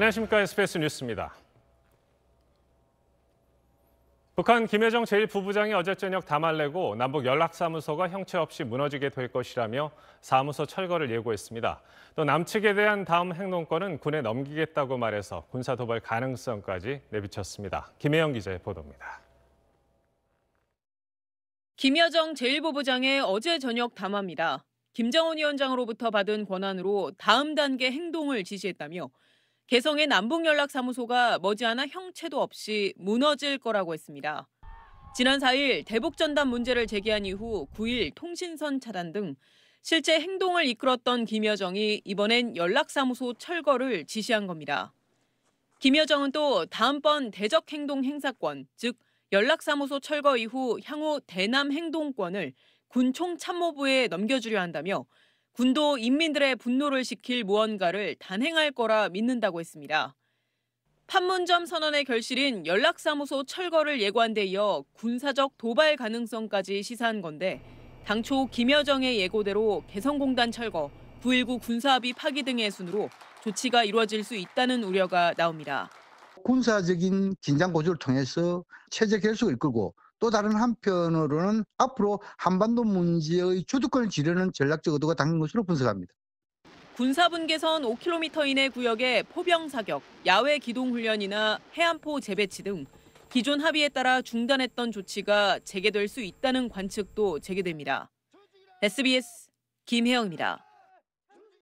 안녕하십니까 SBS 뉴스입니다. 북한 김여정 제1부부장이 어제 저녁 담화내고 남북 연락사무소가 형체 없이 무너지게 될 것이라며 사무소 철거를 예고했습니다. 또 남측에 대한 다음 행동권은 군에 넘기겠다고 말해서 군사 도발 가능성까지 내비쳤습니다. 김혜영 기자의 보도입니다. 김여정 제1부부장의 어제 저녁 담화입니다. 김정은 위원장으로부터 받은 권한으로 다음 단계 행동을 지시했다며 개성의 남북연락사무소가 머지않아 형체도 없이 무너질 거라고 했습니다. 지난 4일 대북전단 문제를 제기한 이후 9일 통신선 차단 등 실제 행동을 이끌었던 김여정이 이번엔 연락사무소 철거를 지시한 겁니다. 김여정은 또 다음번 대적행동 행사권, 즉 연락사무소 철거 이후 향후 대남 행동권을 군총참모부에 넘겨주려 한다며 군도 인민들의 분노를 시킬 무언가를 단행할 거라 믿는다고 했습니다. 판문점 선언의 결실인 연락사무소 철거를 예고한 데 이어 군사적 도발 가능성까지 시사한 건데 당초 김여정의 예고대로 개성공단 철거, 9.19 군사합의 파기 등의 순으로 조치가 이루어질 수 있다는 우려가 나옵니다. 군사적인 긴장 고조를 통해서 체제 결속을 이끌고 또 다른 한편으로는 앞으로 한반도 문제의 주도권을 지르는 전략적 의도가 담긴 것으로 분석합니다. 군사분계선 5km 이내 구역에 포병 사격, 야외 기동 훈련이나 해안포 재배치 등 기존 합의에 따라 중단했던 조치가 재개될 수 있다는 관측도 재개됩니다 SBS 김혜영입니다.